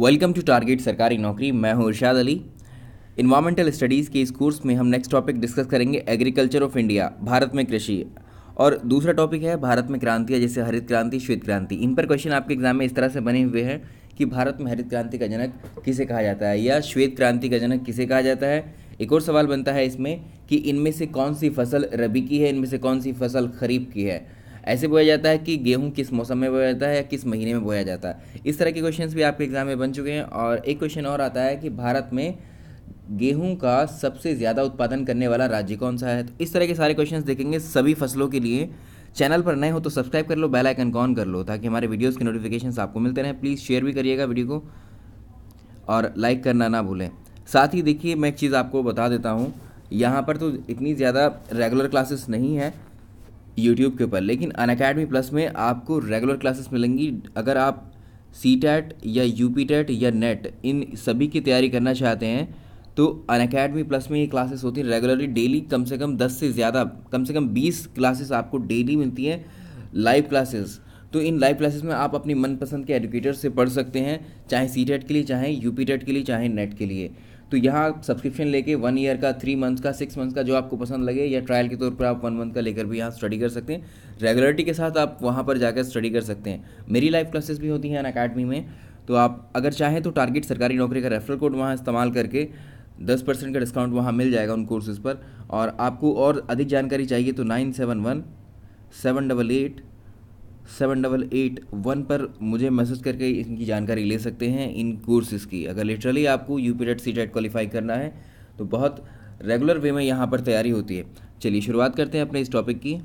Welcome to target सरकारी नौकरी मैं हूं इर्शाद अली इन्वामेंटल स्टडीज़ के इस कोर्स में हम नेक्स्ट टॉपिक डिस्कस करेंगे एग्रीकल्चर ऑफ इंडिया भारत में कृषि और दूसरा टॉपिक है भारत में क्रांतियाँ जैसे हरित क्रांति श्वेत क्रांति इन पर क्वेश्चन आपके एग्जाम में इस तरह से बने हुए हैं कि भारत में हरित क्रांति का जनक किसे कहा जाता है या श्वेत क्रांति का जनक किसे कहा जाता है एक और सवाल बनता है इसमें कि इनमें से कौन सी फसल रबी की है इनमें से कौन सी फसल खरीफ की है ऐसे बोया जाता है कि गेहूँ किस मौसम में बोया जाता है या किस महीने में बोया जाता है इस तरह के क्वेश्चन भी आपके एग्जाम में बन चुके हैं और एक क्वेश्चन और आता है कि भारत में गेहूं का सबसे ज़्यादा उत्पादन करने वाला राज्य कौन सा है तो इस तरह के सारे क्वेश्चंस देखेंगे सभी फसलों के लिए चैनल पर नए हो तो सब्सक्राइब कर लो बेल आइकन ऑन कर लो ताकि हमारे वीडियोस के नोटिफिकेशन आपको मिलते रहें प्लीज़ शेयर भी करिएगा वीडियो को और लाइक करना ना भूलें साथ ही देखिए मैं एक चीज़ आपको बता देता हूँ यहाँ पर तो इतनी ज़्यादा रेगुलर क्लासेस नहीं है यूट्यूब के ऊपर लेकिन अन अकेडमी प्लस में आपको रेगुलर क्लासेस मिलेंगी अगर आप सी टैट या यू पी टैट या नेट इन सभी की तैयारी करना चाहते हैं तो अन अकेडमी प्लस में ये क्लासेस होती हैं रेगुलरली डेली कम से कम दस से ज़्यादा कम से कम बीस क्लासेस आपको डेली मिलती हैं लाइव क्लासेस तो इन लाइव क्लासेस में आप अपनी मनपसंद के एडुकेटर से पढ़ सकते हैं चाहे सी टेट के लिए चाहे यू पी टेट के लिए चाहे नेट के लिए तो यहाँ सब्सक्रिप्शन लेके वन ईयर का थ्री मंथ का सिक्स मंथ का जो आपको पसंद लगे या ट्रायल के तौर पर आप वन मंथ का लेकर भी यहाँ स्टडी कर सकते हैं रेगुलरिटी के साथ आप वहाँ पर जाकर स्टडी कर सकते हैं मेरी लाइव क्लासेस भी होती हैं अन अकेडमी में तो आप अगर चाहें तो टारगेट सरकारी नौकरी का रेफरल कोड वहाँ इस्तेमाल करके दस परसेंट का डिस्काउंट वहाँ मिल जाएगा उन कोर्सेज़ पर और आपको और अधिक जानकारी चाहिए तो nine seven one seven double eight seven double eight one पर मुझे मैसेज करके इनकी जानकारी ले सकते हैं इन कोर्सेज़ की अगर लिटरली आपको U P TET C TET qualify करना है तो बहुत रेगुलर वे में यहाँ पर तैयारी होती है चलिए शुरुआत करते हैं अपने इस टॉपिक की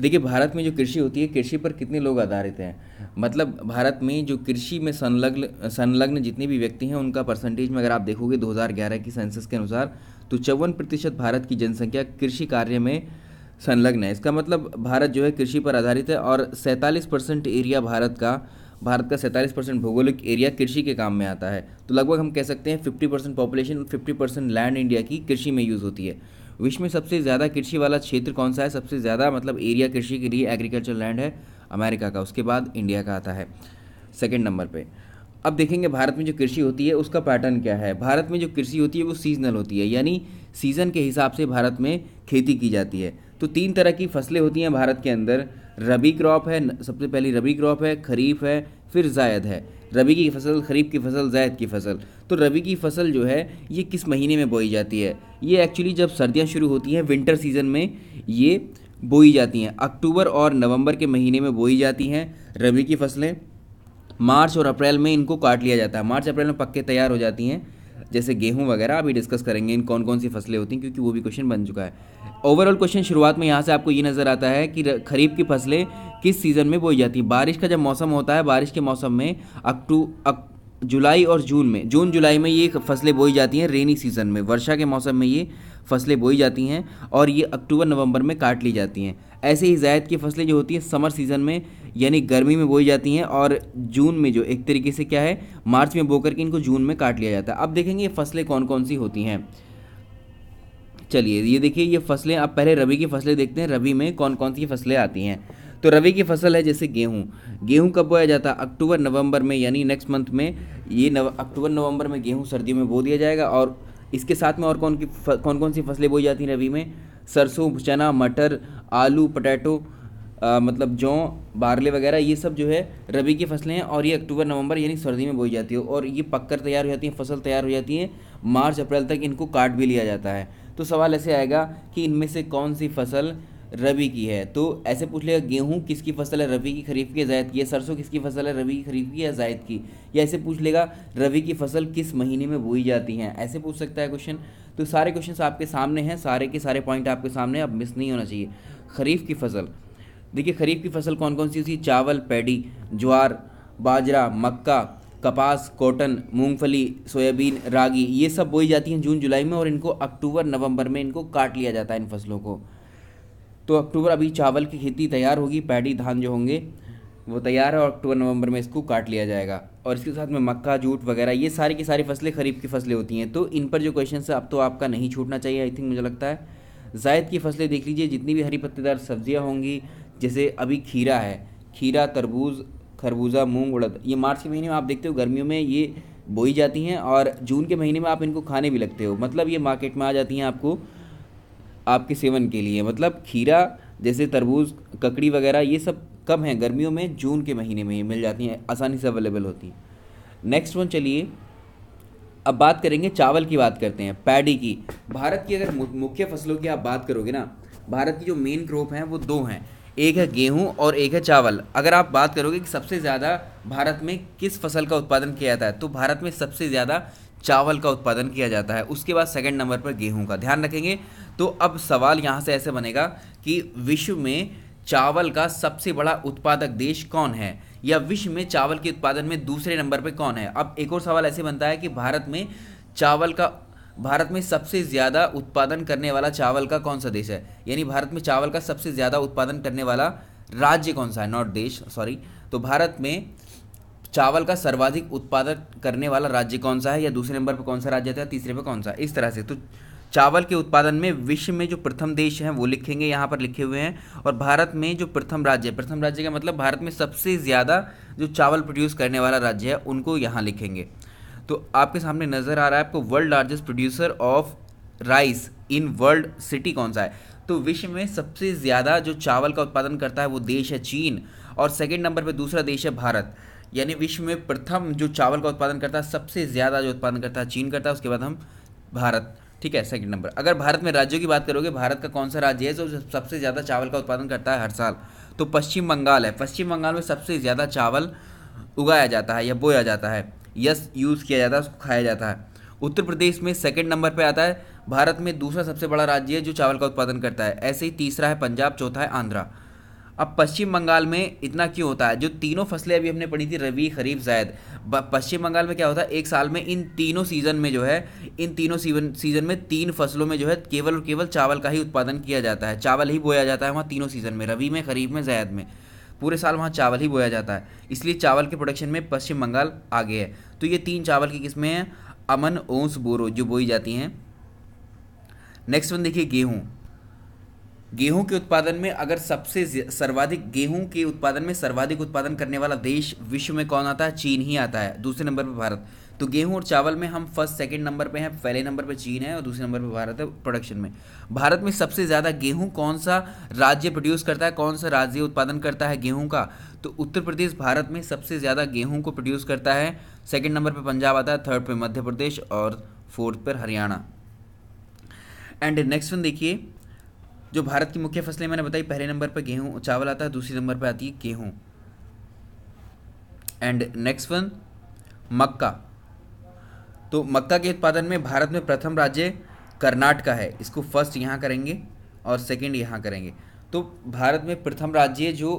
देखिए भारत में जो कृषि होती है कृषि पर कितने लोग आधारित हैं मतलब भारत में जो कृषि में संलग्न संलग्न जितने भी व्यक्ति हैं उनका परसेंटेज में अगर आप देखोगे 2011 की सेंसस के अनुसार तो चौवन प्रतिशत भारत की जनसंख्या कृषि कार्य में संलग्न है इसका मतलब भारत जो है कृषि पर आधारित है और सैंतालीस परसेंट एरिया भारत का भारत का सैंतालीस परसेंट भौगोलिक एरिया कृषि के काम में आता है तो लगभग हम कह सकते हैं fifty percent population fifty percent land India की कृषि में यूज़ होती है विश्व में सबसे ज़्यादा कृषि वाला क्षेत्र कौन सा है सबसे ज़्यादा मतलब एरिया कृषि के लिए एग्रीकल्चर लैंड है अमेरिका का उसके बाद इंडिया का आता है सेकेंड नंबर पर अब देखेंगे भारत में जो कृषि होती है उसका पैटर्न क्या है भारत में जो कृषि होती है वो सीजनल होती है यानी सीज़न के हिसाब से भारत में खेती की जाती है तो तीन तरह की फसलें होती हैं भारत के अंदर रबी क्रॉप है सबसे पहली रबी क्रॉप है खरीफ है फिर जायद है रबी की फसल खरीफ की फसल जायद की फसल तो रबी की फसल जो है ये किस महीने में बोई जाती है ये एक्चुअली जब सर्दियाँ शुरू होती हैं विंटर सीजन में ये बोई जाती हैं अक्टूबर और नवंबर के महीने में बोई जाती हैं रबी की फसलें मार्च और अप्रैल में इनको काट लिया जाता है मार्च अप्रैल में पक्के तैयार हो जाती हैं जैसे गेहूँ वगैरह अभी डिस्कस करेंगे इन कौन कौन सी फसलें होती हैं क्योंकि वो भी क्वेश्चन बन चुका है ओवरऑल क्वेश्चन शुरुआत में यहाँ से आपको ये नज़र आता है कि खरीफ की फसलें किस सीज़न में बोई जाती हैं बारिश का जब मौसम होता है बारिश के मौसम में अक्टू अक, जुलाई और जून में जून जुलाई में ये फसलें बोई जाती हैं रेनी सीज़न में वर्षा के मौसम में ये फसलें बोई जाती हैं और ये अक्टूबर नवंबर में काट ली जाती हैं ऐसे ही जायद की फसलें जो होती हैं समर सीज़न में यानी गर्मी में बोई जाती हैं और जून में जो एक तरीके से क्या है मार्च में बो करके इनको जून में काट लिया जाता है अब देखेंगे ये फसलें कौन कौन सी होती हैं चलिए ये देखिए ये फसलें आप पहले रबी की फसलें देखते हैं रबी में कौन कौन सी फसलें आती हैं तो रबी की फसल है जैसे गेहूं गेहूं कब बोया जाता है अक्टूबर नवंबर में यानी नेक्स्ट मंथ में ये नव अक्टूबर नवंबर में गेहूं सर्दियों में बो दिया जाएगा और इसके साथ में और कौन की कौन कौन सी फसलें बोई जाती हैं रबी में सरसों चना मटर आलू पटैटो आ, मतलब जौ बारले वगैरह ये सब जो है रबी की फसलें हैं और ये अक्टूबर नवंबर यानी सर्दी में बोई जाती है और ये पककर तैयार हो जाती हैं फसल तैयार हो जाती है मार्च अप्रैल तक इनको काट भी लिया जाता है तो सवाल ऐसे आएगा कि इनमें से कौन सी फसल रबी की है तो ऐसे पूछ लेगा गेहूँ किसकी फसल है रबी की खरीफ की जायद की है सरसों किसकी फसल है रबी की खरीफ की या जायद की या ऐसे पूछ लेगा रबी की फसल किस महीने में बोई जाती हैं ऐसे पूछ सकता है क्वेश्चन तो सारे क्वेश्चन आपके सामने हैं सारे के सारे पॉइंट आपके सामने अब मिस नहीं होना चाहिए खरीफ की फसल देखिए खरीफ की फसल कौन कौन सी थी चावल पैडी ज्वार बाजरा मक्का कपास कॉटन मूंगफली सोयाबीन रागी ये सब बोई जाती हैं जून जुलाई में और इनको अक्टूबर नवंबर में इनको काट लिया जाता है इन फसलों को तो अक्टूबर अभी चावल की खेती तैयार होगी पैडी धान जो होंगे वो तैयार है और अक्टूबर नवंबर में इसको काट लिया जाएगा और इसके साथ में मक्का जूट वगैरह ये सारी की सारी फसलें खरीफ की फसलें होती हैं तो इन पर जो क्वेश्चन है अब तो आपका नहीं छूटना चाहिए आई थिंक मुझे लगता है जायद की फसलें देख लीजिए जितनी भी हरी पत्तेदार सब्जियाँ होंगी जैसे अभी खीरा है खीरा तरबूज खरबूजा मूंग उड़द ये मार्च के महीने में आप देखते हो गर्मियों में ये बोई जाती हैं और जून के महीने में आप इनको खाने भी लगते हो मतलब ये मार्केट में आ जाती हैं आपको आपके सेवन के लिए मतलब खीरा जैसे तरबूज ककड़ी वगैरह ये सब कब हैं गर्मियों में जून के महीने में ये मिल जाती हैं आसानी से अवेलेबल होती हैं नेक्स्ट वन चलिए अब बात करेंगे चावल की बात करते हैं पैडी की भारत की अगर मुख्य फसलों की आप बात करोगे ना भारत की जो मेन क्रॉप हैं वो दो हैं एक है गेहूँ और एक है चावल अगर आप बात करोगे कि सबसे ज़्यादा भारत में किस फसल का उत्पादन किया जाता है तो भारत में सबसे ज़्यादा चावल का उत्पादन किया जाता है उसके बाद सेकंड नंबर पर गेहूँ का ध्यान रखेंगे तो अब सवाल यहाँ से ऐसे बनेगा कि विश्व में चावल का सबसे बड़ा उत्पादक देश कौन है या विश्व में चावल के उत्पादन में दूसरे नंबर पर कौन है अब एक और सवाल ऐसे बनता है कि भारत में चावल का भारत में सबसे ज़्यादा उत्पादन करने वाला चावल का कौन सा देश है यानी भारत में चावल का सबसे ज़्यादा उत्पादन करने वाला राज्य कौन सा है नॉट देश सॉरी तो भारत में चावल का सर्वाधिक उत्पादन करने वाला राज्य कौन सा है या दूसरे नंबर पर कौन सा राज्य था तीसरे पर कौन सा इस तरह से तो चावल के उत्पादन में विश्व में जो प्रथम देश हैं वो लिखेंगे यहाँ पर लिखे हुए हैं और भारत में जो प्रथम राज्य है प्रथम राज्य का मतलब भारत में सबसे ज़्यादा जो चावल प्रोड्यूस करने वाला राज्य है उनको यहाँ लिखेंगे तो आपके सामने नज़र आ रहा है आपको world largest producer of rice in world city कौन सा है तो विश्व में सबसे ज़्यादा जो चावल का उत्पादन करता है वो देश है चीन और सेकेंड नंबर पर दूसरा देश है भारत यानी विश्व में प्रथम जो चावल का उत्पादन करता है सबसे ज़्यादा जो उत्पादन करता है चीन करता है उसके बाद हम भारत ठीक है सेकंड नंबर अगर भारत में राज्यों की बात करोगे भारत का कौन सा राज्य है जो सबसे ज़्यादा चावल का उत्पादन करता है हर साल तो पश्चिम बंगाल है पश्चिम बंगाल में सबसे ज़्यादा चावल उगाया जाता है या बोया जाता है यस यूज़ किया जाता है उसको खाया जाता है उत्तर प्रदेश में सेकंड नंबर पे आता है भारत में दूसरा सबसे बड़ा राज्य है जो चावल का उत्पादन करता है ऐसे ही तीसरा है पंजाब चौथा है आंध्रा अब पश्चिम बंगाल में इतना क्यों होता है जो तीनों फसलें अभी हमने पढ़ी थी रवि खरीफ जायद पश्चिम बंगाल में क्या होता है एक साल में इन तीनों सीज़न में जो है इन तीनों सीजन सीज़न में तीन फसलों में जो है केवल और केवल चावल का ही उत्पादन किया जाता है चावल ही बोया जाता है वहाँ तीनों सीज़न में रवि में खरीफ में जायद में पूरे साल वहाँ चावल ही बोया जाता है इसलिए चावल के प्रोडक्शन में पश्चिम बंगाल आगे है तो ये तीन चावल की किस्में हैं अमन ओंस बोरो जो बोई जाती हैं नेक्स्ट वन देखिए गेहूँ गेहूं के उत्पादन में अगर सबसे सर्वाधिक गेहूं के उत्पादन में सर्वाधिक उत्पादन करने वाला देश विश्व में कौन आता है चीन ही आता है दूसरे नंबर पर भारत तो गेहूं और चावल में हम फर्स्ट सेकंड नंबर पे हैं पहले नंबर पे चीन है और दूसरे नंबर पे भारत है प्रोडक्शन में भारत में सबसे ज़्यादा गेहूं कौन सा राज्य प्रोड्यूस करता है कौन सा राज्य उत्पादन करता है गेहूं का तो उत्तर प्रदेश भारत में सबसे ज़्यादा गेहूँ को प्रोड्यूस करता है सेकेंड नंबर पर पंजाब आता है थर्ड पर मध्य प्रदेश और फोर्थ पर हरियाणा एंड नेक्स्ट वन देखिए जो भारत की मुख्य फसलें मैंने बताई पहले नंबर पर गेहूँ चावल आता है दूसरे नंबर पर आती है गेहूँ एंड नेक्स्ट वन मक्का तो मक्का के उत्पादन में भारत में प्रथम राज्य कर्नाटका है इसको फर्स्ट यहाँ करेंगे और सेकंड यहाँ करेंगे तो भारत में प्रथम राज्य जो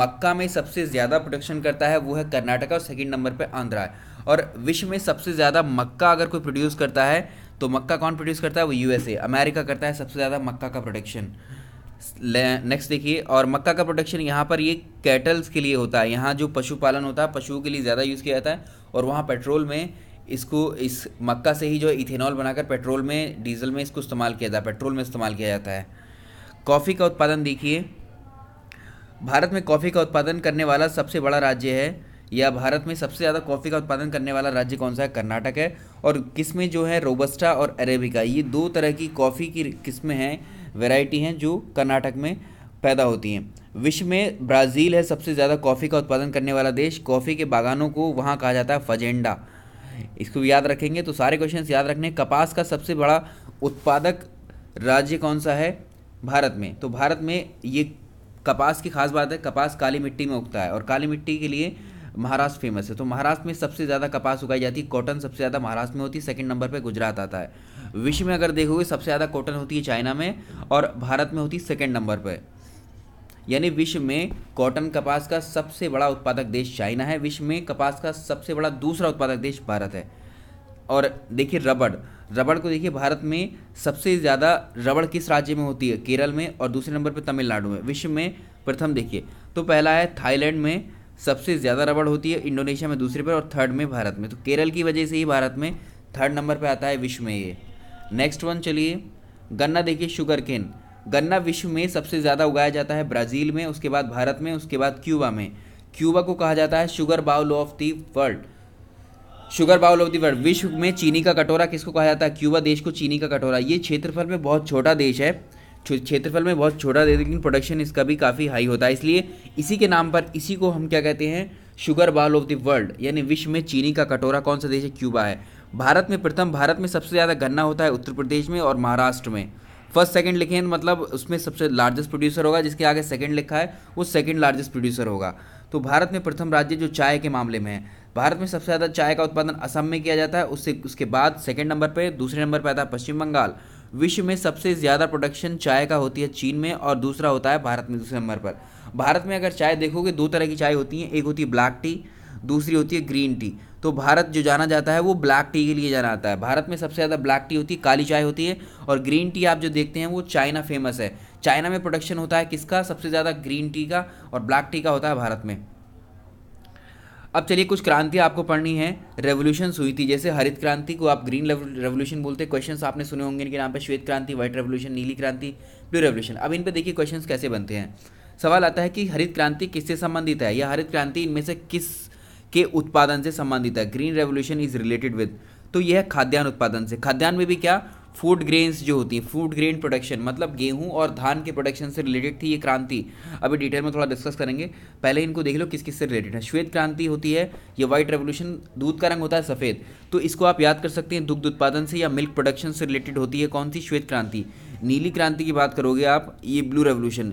मक्का में सबसे ज़्यादा प्रोडक्शन करता है वो है कर्नाटका और सेकंड नंबर पे आंध्रा है और विश्व में सबसे ज़्यादा मक्का अगर कोई प्रोड्यूस करता है तो मक्का कौन प्रोड्यूस करता है वो यूएसए अमेरिका करता है सबसे ज़्यादा मक्का का प्रोडक्शन नेक्स्ट देखिए और मक्का का प्रोडक्शन यहाँ पर ये कैटल्स के लिए होता है यहाँ जो पशुपालन होता है पशुओं के लिए ज़्यादा यूज़ किया जाता है और वहाँ पेट्रोल में इसको इस मक्का से ही जो इथेनॉल बनाकर पेट्रोल में डीजल में इसको इस्तेमाल किया जाता है पेट्रोल में इस्तेमाल किया जाता है कॉफ़ी का उत्पादन देखिए भारत में कॉफ़ी का उत्पादन करने वाला सबसे बड़ा राज्य है या भारत में सबसे ज़्यादा कॉफ़ी का उत्पादन करने वाला राज्य कौन सा है कर्नाटक है और किस्में जो है रोबस्टा और अरेबिका ये दो तरह की कॉफ़ी की किस्में हैं वेराइटी हैं जो कर्नाटक में पैदा होती हैं विश्व में ब्राज़ील है सबसे ज़्यादा कॉफ़ी का उत्पादन करने वाला देश कॉफ़ी के बागानों को वहाँ कहा जाता है फजेंडा इसको भी याद रखेंगे तो सारे क्वेश्चंस याद रखने कपास का सबसे बड़ा उत्पादक राज्य कौन सा है भारत में तो भारत में ये कपास की खास बात है कपास काली मिट्टी में उगता है और काली मिट्टी के लिए महाराष्ट्र फेमस है तो महाराष्ट्र में सबसे ज़्यादा कपास उगाई जाती है कॉटन सबसे ज़्यादा महाराष्ट्र में होती है सेकंड नंबर पे गुजरात आता है विश्व में अगर देखोगे सबसे ज़्यादा कॉटन होती है चाइना में और भारत में होती है सेकेंड नंबर पर यानी विश्व में कॉटन कपास का सबसे बड़ा उत्पादक देश चाइना है विश्व में कपास का सबसे बड़ा दूसरा उत्पादक देश भारत है और देखिए रबड़ रबड़ को देखिए भारत में सबसे ज़्यादा रबड़ किस राज्य में होती है केरल में और दूसरे नंबर पर तमिलनाडु में विश्व में प्रथम देखिए तो पहला है थाईलैंड में सबसे ज़्यादा रबड़ होती है इंडोनेशिया में दूसरे पर और थर्ड में भारत में तो केरल की वजह से ही भारत में थर्ड नंबर पर आता है विश्व में ये नेक्स्ट वन चलिए गन्ना देखिए शुगर केन गन्ना विश्व में सबसे ज़्यादा उगाया जाता है ब्राज़ील में उसके बाद भारत में उसके बाद क्यूबा में क्यूबा को कहा जाता है sugar bowl of the world sugar bowl of the world विश्व में चीनी का कटोरा किसको कहा जाता है क्यूबा देश को चीनी का कटोरा ये क्षेत्रफल में बहुत छोटा देश है क्षेत्रफल में बहुत छोटा देश लेकिन प्रोडक्शन इसका भी काफ़ी हाई होता है इसलिए इसी के नाम पर इसी को हम क्या कहते हैं sugar bowl of the world यानी विश्व में चीनी का कटोरा कौन सा देश है क्यूबा है भारत में प्रथम भारत में सबसे ज़्यादा गन्ना होता है उत्तर प्रदेश में और महाराष्ट्र में फर्स्ट सेकंड लिखे हैं मतलब उसमें सबसे लार्जेस्ट प्रोड्यूसर होगा जिसके आगे सेकंड लिखा है वो सेकंड लार्जेस्ट प्रोड्यूसर होगा तो भारत में प्रथम राज्य जो चाय के मामले में है भारत में सबसे ज़्यादा चाय का उत्पादन असम में किया जाता है उससे उसके बाद सेकेंड नंबर पर दूसरे नंबर पर आता है पश्चिम बंगाल विश्व में सबसे ज़्यादा प्रोडक्शन चाय का होती है चीन में और दूसरा होता है भारत में दूसरे नंबर पर भारत में अगर चाय देखोगे दो तरह की चाय होती है एक होती है ब्लैक टी दूसरी होती है ग्रीन टी तो भारत जो जाना जाता है वो ब्लैक टी के लिए जाना आता है भारत में सबसे ज़्यादा ब्लैक टी होती है काली चाय होती है और ग्रीन टी आप जो देखते हैं वो चाइना फेमस है चाइना में प्रोडक्शन होता है किसका सबसे ज़्यादा ग्रीन टी का और ब्लैक टी का होता है भारत में अब चलिए कुछ क्रांति आपको पढ़नी है रेवोल्यूशन हुई थी जैसे हरित क्रांति को आप ग्रीन रेवोल्यूशन बोलते हैं क्वेश्चन आपने सुने होंगे इनके नाम पर श्वेत क्रांति व्हाइट रेवोल्यूशन नीली क्रांति ब्लू रेवोल्यूशन अब इन पर देखिए क्वेश्चन कैसे बनते हैं सवाल आता है कि हरित क्रांति किससे संबंधित है या हरित क्रांति इनमें से किस के उत्पादन से संबंधित है green revolution is related with तो यह है खाद्यान्न उत्पादन से खाद्यान्न में भी क्या फूड ग्रेन्स जो होती है फूड ग्रेन प्रोडक्शन मतलब गेहूं और धान के प्रोडक्शन से रिलेटेड थी ये क्रांति अभी डिटेल में थोड़ा डिस्कस करेंगे पहले इनको देख लो किस किस से रिलेटेड है श्वेत क्रांति होती है ये व्हाइट रेवोल्यूशन दूध का रंग होता है सफ़ेद तो इसको आप याद कर सकते हैं दुग्ध उत्पादन से या मिल्क प्रोडक्शन से रिलेटेड होती है कौन सी श्वेत क्रांति नीली क्रांति की बात करोगे आप ये blue revolution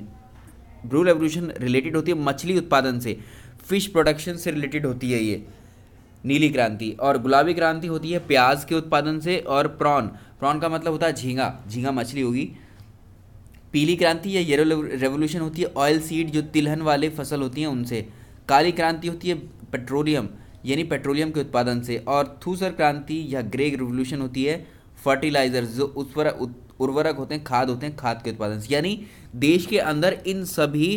blue revolution related होती है मछली उत्पादन से फिश प्रोडक्शन से रिलेटेड होती है ये नीली क्रांति और गुलाबी क्रांति होती है प्याज के उत्पादन से और प्रॉन प्रॉन का मतलब होता है झींगा झींगा मछली होगी पीली क्रांति या येलो रेवोल्यूशन होती है ऑयल सीड जो तिलहन वाले फसल होती हैं उनसे काली क्रांति होती है पेट्रोलियम यानी पेट्रोलियम के उत्पादन से और थूसर क्रांति या ग्रे रेवोल्यूशन होती है फर्टिलाइजर जो उर्वरक होते हैं खाद होते हैं खाद के उत्पादन से यानी देश के अंदर इन सभी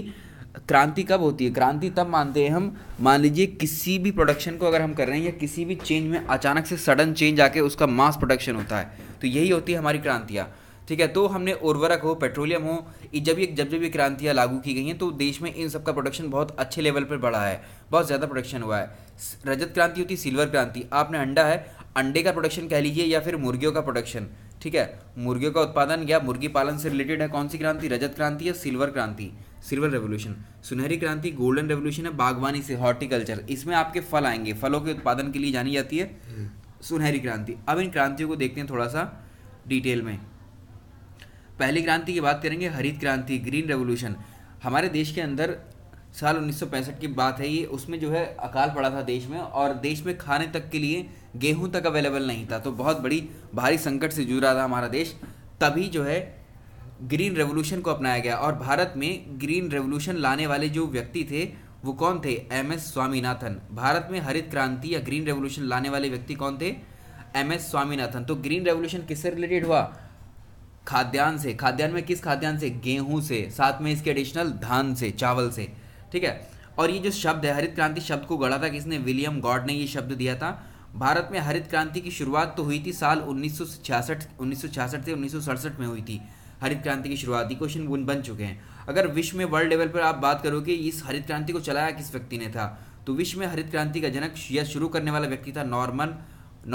क्रांति कब होती है क्रांति तब मानते हैं हम मान लीजिए किसी भी प्रोडक्शन को अगर हम कर रहे हैं या किसी भी चेंज में अचानक से सडन चेंज आके उसका मास प्रोडक्शन होता है तो यही होती है हमारी क्रांतियाँ ठीक है तो हमने उर्वरक हो पेट्रोलियम हो जब ये जब जब ये क्रांतियाँ लागू की गई हैं तो देश में इन सब का प्रोडक्शन बहुत अच्छे लेवल पर बढ़ा है बहुत ज़्यादा प्रोडक्शन हुआ है रजत क्रांति होती है सिल्वर क्रांति आपने अंडा है अंडे का प्रोडक्शन कह लीजिए या फिर मुर्गियों का प्रोडक्शन ठीक है मुर्गियों का उत्पादन या मुर्गी पालन से रिलेटेड है कौन सी क्रांति रजत क्रांति या सिल्वर क्रांति सिल्वर रेवोल्यूशन सुनहरी क्रांति गोल्डन रेवोल्यूशन है बागवानी से हॉर्टिकल्चर इसमें आपके फल आएंगे फलों के उत्पादन के लिए जानी जाती है हम्म। सुनहरी क्रांति अब इन क्रांतियों को देखते हैं थोड़ा सा डिटेल में पहली क्रांति की बात करेंगे हरित क्रांति ग्रीन रेवोल्यूशन हमारे देश के अंदर साल 1965 की बात है ये उसमें जो है अकाल पड़ा था देश में और देश में खाने तक के लिए गेहूं तक अवेलेबल नहीं था तो बहुत बड़ी भारी संकट से जूझ रहा था हमारा देश तभी जो है ग्रीन रेवोल्यूशन को अपनाया गया और भारत में ग्रीन रेवोल्यूशन लाने वाले जो व्यक्ति थे वो कौन थे एम एस स्वामीनाथन भारत में हरित क्रांति या ग्रीन रेवोल्यूशन लाने वाले व्यक्ति कौन थे एम एस स्वामीनाथन तो ग्रीन रेवोल्यूशन किससे रिलेटेड हुआ खाद्यान्न से खाद्यान्न में किस खाद्यान्न से गेहूं से साथ में इसके एडिशनल धान से चावल से ठीक है और ये जो शब्द है हरित क्रांति शब्द को गढ़ा था किसने विलियम गॉड ने ये शब्द दिया था भारत में हरित क्रांति की शुरुआत तो हुई थी साल उन्नीस सौ से उन्नीस में हुई थी हरित क्रांति की ही क्वेश्चन बुन बन चुके हैं अगर विश्व में वर्ल्ड लेवल पर आप बात करोगे इस हरित क्रांति को चलाया किस व्यक्ति ने था तो विश्व में हरित क्रांति का जनक या शुरू करने वाला व्यक्ति था नॉर्मन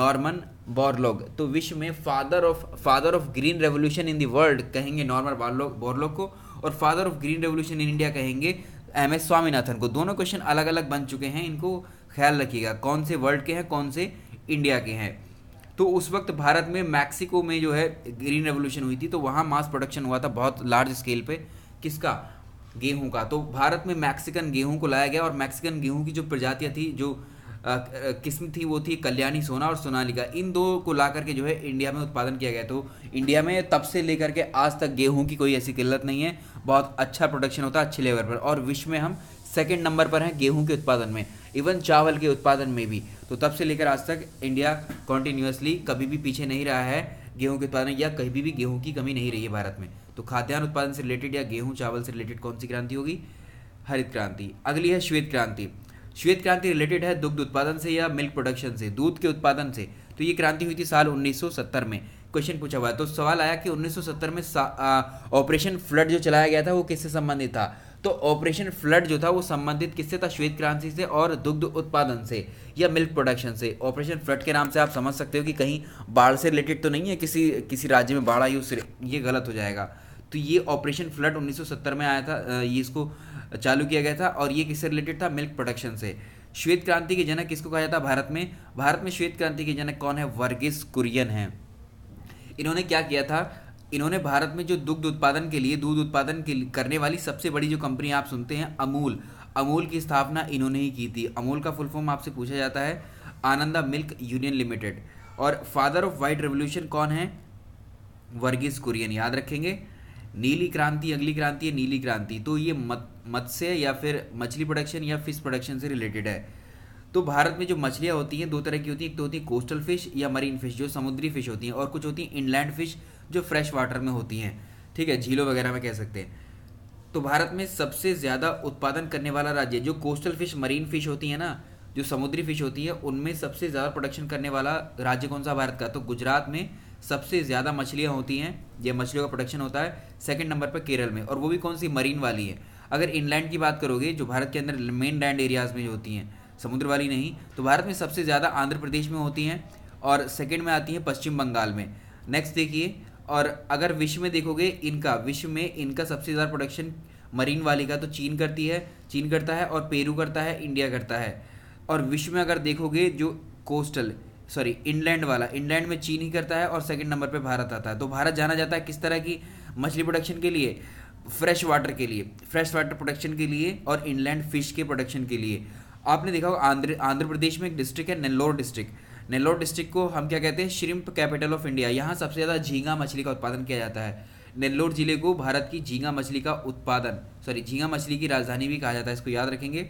नॉर्मन बॉर्लॉग तो विश्व में father of father of green revolution in the world कहेंगे नॉर्मन बॉर्लॉग बॉर्लॉग को और father of green revolution in India कहेंगे एम एस स्वामीनाथन को दोनों क्वेश्चन अलग अलग बन चुके हैं इनको ख्याल रखिएगा कौन से वर्ल्ड के हैं कौन से इंडिया के हैं तो उस वक्त भारत में मैक्सिको में जो है ग्रीन रेवोल्यूशन हुई थी तो वहाँ मास प्रोडक्शन हुआ था बहुत लार्ज स्केल पे किसका गेहूं का तो भारत में मैक्सिकन गेहूं को लाया गया और मैक्सिकन गेहूं की जो प्रजातियाँ थी जो किस्म थी वो थी कल्याणी सोना और सोनालिका इन दो को ला करके जो है इंडिया में उत्पादन किया गया तो इंडिया में तब से लेकर के आज तक गेहूं की कोई ऐसी किल्लत नहीं है बहुत अच्छा प्रोडक्शन होता है अच्छे लेवल पर और विश्व में हम सेकेंड नंबर पर हैं गेहूँ के उत्पादन में इवन चावल के उत्पादन में भी तो तब से लेकर आज तक इंडिया कॉन्टिन्यूसली कभी भी पीछे नहीं रहा है गेहूं के उत्पादन या कहीं भी गेहूं की कमी नहीं रही है भारत में तो खाद्यान्न उत्पादन से रिलेटेड या गेहूं चावल से रिलेटेड कौन सी क्रांति होगी हरित क्रांति अगली है श्वेत क्रांति श्वेत क्रांति रिलेटेड है दुग्ध उत्पादन से या मिल्क प्रोडक्शन से दूध के उत्पादन से तो ये क्रांति हुई थी साल 1970 में क्वेश्चन पूछा हुआ है तो सवाल आया कि 1970 में ऑपरेशन फ्लड जो चलाया गया था वो किससे संबंधित था तो ऑपरेशन फ्लड जो था वो संबंधित किससे था श्वेत क्रांति से और दुग्ध उत्पादन से या मिल्क प्रोडक्शन से ऑपरेशन फ्लड के नाम से आप समझ सकते हो कि कहीं बाढ़ से रिलेटेड तो नहीं है किसी किसी राज्य में बाढ़ आई उस ये गलत हो जाएगा तो ये ऑपरेशन फ्लड 1970 में आया था ये इसको चालू किया गया था और ये किससे रिलेटेड था मिल्क प्रोडक्शन से श्वेत क्रांति के जनक किसको कहा जाता है भारत में भारत में श्वेत क्रांति के जनक कौन है वर्गिस कुरियन है इन्होंने क्या किया था इन्होंने भारत में जो दुग्ध उत्पादन के लिए दूध उत्पादन के करने वाली सबसे बड़ी जो कंपनी आप सुनते हैं अमूल अमूल की स्थापना इन्होंने ही की थी अमूल का फुल फॉर्म आपसे पूछा जाता है आनंदा मिल्क यूनियन लिमिटेड और फादर ऑफ वाइट रेवोल्यूशन कौन है वर्गीज कुरियन याद रखेंगे नीली क्रांति अगली क्रांति है नीली क्रांति तो ये मत्स्य या फिर मछली प्रोडक्शन या फिश प्रोडक्शन से रिलेटेड है तो भारत में जो मछलियाँ होती हैं दो तरह की होती हैं एक तो होती है कोस्टल फिश या मरीन फिश जो समुद्री फिश होती हैं और कुछ होती हैं इनलैंड फिश जो फ्रेश वाटर में होती हैं ठीक है झीलों वगैरह में कह सकते हैं तो भारत में सबसे ज़्यादा उत्पादन करने वाला राज्य जो कोस्टल फिश मरीन फिश होती है ना जो समुद्री फिश होती है उनमें सबसे ज़्यादा प्रोडक्शन करने वाला राज्य कौन सा भारत का तो गुजरात में सबसे ज़्यादा मछलियाँ होती हैं यह मछलियों का प्रोडक्शन होता है सेकेंड नंबर पर केरल में और वो भी कौन सी मरीन वाली है अगर इनलैंड की बात करोगे जो भारत के अंदर मेन लैंड एरियाज़ में जो होती हैं समुद्र वाली नहीं तो भारत में सबसे ज़्यादा आंध्र प्रदेश में होती हैं और सेकेंड में आती हैं पश्चिम बंगाल में नेक्स्ट देखिए और अगर विश्व में देखोगे इनका विश्व में इनका सबसे ज़्यादा प्रोडक्शन मरीन वाली का तो चीन करती है चीन करता है और पेरू करता है इंडिया करता है और विश्व में अगर देखोगे जो कोस्टल सॉरी इनलैंड वाला इनलैंड में चीन ही करता है और सेकंड नंबर पे भारत आता है तो भारत जाना जाता है किस तरह की मछली प्रोडक्शन के लिए फ्रेश वाटर के लिए फ्रेश वाटर प्रोडक्शन के लिए और इनलैंड फिश के प्रोडक्शन के लिए आपने देखा होगा आंध्र आंध्र प्रदेश में एक डिस्ट्रिक्ट है नेल्लोर डिस्ट्रिक्ट नेल्लोर डिस्ट्रिक्ट को हम क्या कहते हैं श्रिम्प कैपिटल ऑफ इंडिया यहाँ सबसे ज़्यादा झींगा मछली का उत्पादन किया जाता है नेल्लोर जिले को भारत की झींगा मछली का उत्पादन सॉरी झींगा मछली की राजधानी भी कहा जाता है इसको याद रखेंगे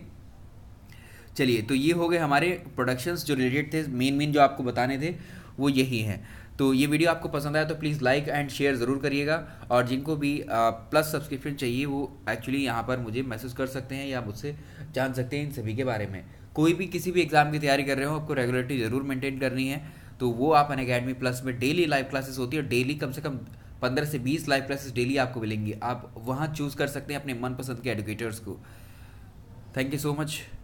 चलिए तो ये हो गए हमारे प्रोडक्शंस जो रिलेटेड थे मेन मेन जो आपको बताने थे वो यही हैं तो ये वीडियो आपको पसंद आया तो प्लीज़ लाइक एंड शेयर ज़रूर करिएगा और जिनको भी आ, प्लस सब्सक्रिप्शन चाहिए वो एक्चुअली यहाँ पर मुझे मैसेज कर सकते हैं या मुझसे जान सकते हैं इन सभी के बारे में कोई भी किसी भी एग्ज़ाम की तैयारी कर रहे हो आपको रेगुलरिटी ज़रूर मेंटेन करनी है तो वो आप अन अकेडमी प्लस में डेली लाइव क्लासेस होती है डेली कम से कम पंद्रह से बीस लाइव क्लासेस डेली आपको मिलेंगी आप वहाँ चूज़ कर सकते हैं अपने मनपसंद के एडुकेटर्स को थैंक यू सो मच